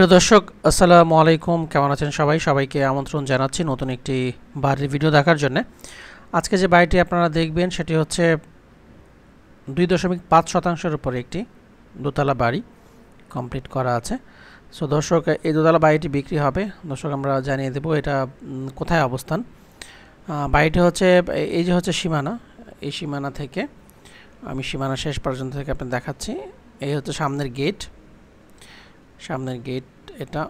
প্রিয় দর্শক আসসালামু আলাইকুম কেমন আছেন সবাই সবাইকে আমন্ত্রণ জানাচ্ছি নতুন একটি বাড়ির ভিডিও দেখার জন্য আজকে যে বাড়িটি আপনারা দেখবেন সেটি হচ্ছে দুই দশমিক পাঁচ শতাংশের উপরে একটি দোতলা বাড়ি কমপ্লিট করা আছে সো দর্শক এই দোতলা বাড়িটি বিক্রি হবে দর্শক আমরা জানিয়ে দেব এটা কোথায় অবস্থান বাড়িটি হচ্ছে এই যে হচ্ছে সীমানা এই সীমানা থেকে আমি সীমানা শেষ পর্যন্ত থেকে আপনি দেখাচ্ছি এই হচ্ছে সামনের গেট সামনের গেট এটা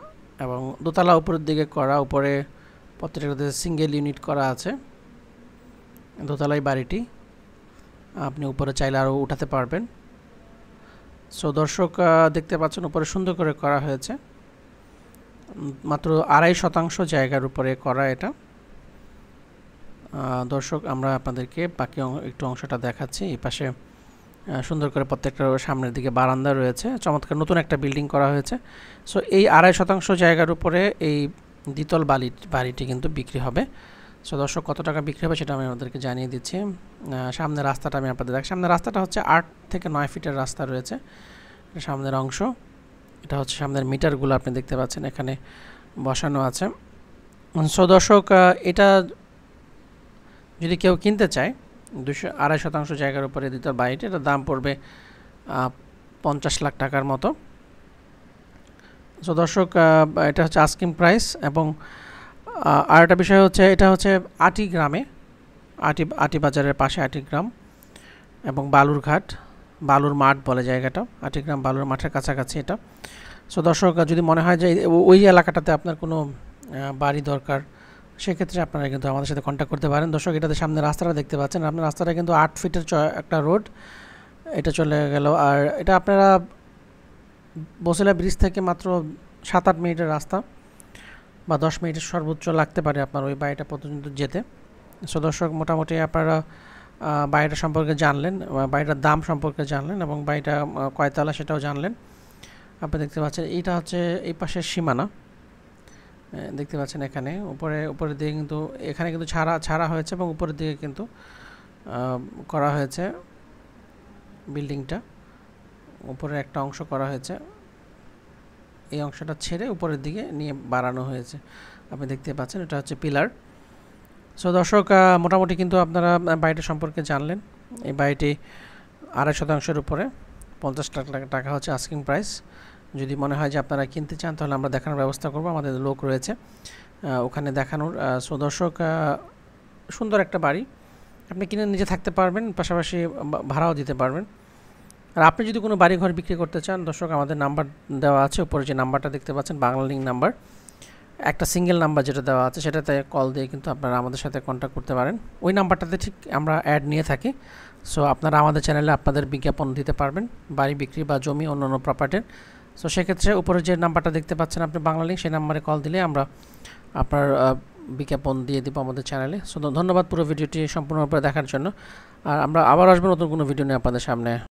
এবং দোতলা উপরের দিকে করা উপরে পত্রিকাতে সিঙ্গেল ইউনিট করা আছে দোতলাই বাড়িটি আপনি উপরে চাইলে আরও উঠাতে পারবেন সো দর্শক দেখতে পাচ্ছেন উপরে সুন্দর করে করা হয়েছে মাত্র আড়াই শতাংশ জায়গার উপরে করা এটা দর্শক আমরা আপনাদেরকে বাকি একটু অংশটা দেখাচ্ছি এই পাশে সুন্দর করে প্রত্যেকটা সামনের দিকে বারান্দা রয়েছে চমৎকার নতুন একটা বিল্ডিং করা হয়েছে সো এই আড়াই শতাংশ জায়গার উপরে এই দ্বিতল বালি বাড়িটি কিন্তু বিক্রি হবে সো দর্শক কত টাকা বিক্রি হবে সেটা আমি আমাদেরকে জানিয়ে দিচ্ছি সামনের রাস্তাটা আমি আপনাদের দেখ সামনের রাস্তাটা হচ্ছে আট থেকে নয় ফিটের রাস্তা রয়েছে সামনের অংশ এটা হচ্ছে সামনের মিটারগুলো আপনি দেখতে পাচ্ছেন এখানে বসানো আছে সো দর্শক এটা যদি কেউ কিনতে চায় দুশো আড়াই শতাংশ জায়গার উপরে দ্বিতীয় বাড়িটি এটার দাম পড়বে পঞ্চাশ লাখ টাকার মতো সো দর্শক এটা হচ্ছে আস্কিং প্রাইস এবং আর একটা বিষয় হচ্ছে এটা হচ্ছে আটি গ্রামে আটি আটি বাজারের পাশে আটি গ্রাম এবং বালুরঘাট বালুর মাঠ বলে জায়গাটা আটি গ্রাম বালুর মাঠের কাছাকাছি এটা সো দর্শক যদি মনে হয় যে ওই এলাকাটাতে আপনার কোনো বাড়ি দরকার সেক্ষেত্রে আপনারা কিন্তু আমাদের সাথে কন্ট্যাক্ট করতে পারেন দর্শক এটাতে সামনে রাস্তাটা দেখতে পাচ্ছেন আপনার রাস্তাটা কিন্তু আট ফিটের একটা রোড এটা চলে গেল আর এটা আপনারা বসিলা ব্রিজ থেকে মাত্র সাত আট মিনিটের রাস্তা বা দশ মিনিটের সর্বোচ্চ লাগতে পারে আপনার ওই বাড়িটা পর্যন্ত যেতে সো দর্শক মোটামুটি আপনারা বাড়িটা সম্পর্কে জানলেন বাড়িটার দাম সম্পর্কে জানলেন এবং বাড়িটা কয়তলা সেটাও জানলেন আপনি দেখতে পাচ্ছেন এটা হচ্ছে এই পাশের সীমানা দেখতে পাচ্ছেন এখানে উপরে উপরের দিকে কিন্তু এখানে কিন্তু ছাড়া ছাড়া হয়েছে এবং উপরের দিকে কিন্তু করা হয়েছে বিল্ডিংটা উপরের একটা অংশ করা হয়েছে এই অংশটা ছেড়ে উপরের দিকে নিয়ে বাড়ানো হয়েছে আপনি দেখতে পাচ্ছেন এটা হচ্ছে পিলার সো দর্শক মোটামুটি কিন্তু আপনারা বাড়িটা সম্পর্কে জানলেন এই বাড়িটি আড়াই শতাংশের উপরে পঞ্চাশ লাখ টাকা হচ্ছে আস্কিং প্রাইস যদি মনে হয় যে আপনারা কিনতে চান তাহলে আমরা দেখানোর ব্যবস্থা করব আমাদের লোক রয়েছে ওখানে দেখানোর সো দর্শক সুন্দর একটা বাড়ি আপনি কিনে নিজে থাকতে পারবেন পাশাপাশি ভাড়াও দিতে পারবেন আর আপনি যদি কোনো বাড়ি ঘর বিক্রি করতে চান দর্শক আমাদের নাম্বার দেওয়া আছে উপরে যে নাম্বারটা দেখতে পাচ্ছেন বাংলা লিঙ্ক নাম্বার একটা সিঙ্গেল নাম্বার যেটা দেওয়া আছে সেটাতে কল দিয়ে কিন্তু আপনারা আমাদের সাথে কন্ট্যাক্ট করতে পারেন ওই নাম্বারটাতে ঠিক আমরা অ্যাড নিয়ে থাকি সো আপনারা আমাদের চ্যানেলে আপনাদের বিজ্ঞাপন দিতে পারবেন বাড়ি বিক্রি বা জমি অন্য অন্য প্রপার্টির সো সেক্ষেত্রে উপরে যে নাম্বারটা দেখতে পাচ্ছেন আপনি বাংলা লিঙ্ক সেই নাম্বারে কল দিলে আমরা আপনার বিজ্ঞাপন দিয়ে দিব আমাদের চ্যানেলে সো ধন্যবাদ পুরো ভিডিওটি সম্পূর্ণরূপে দেখার জন্য আর আমরা আবার আসবো নতুন কোনো ভিডিও নিয়ে আপনাদের সামনে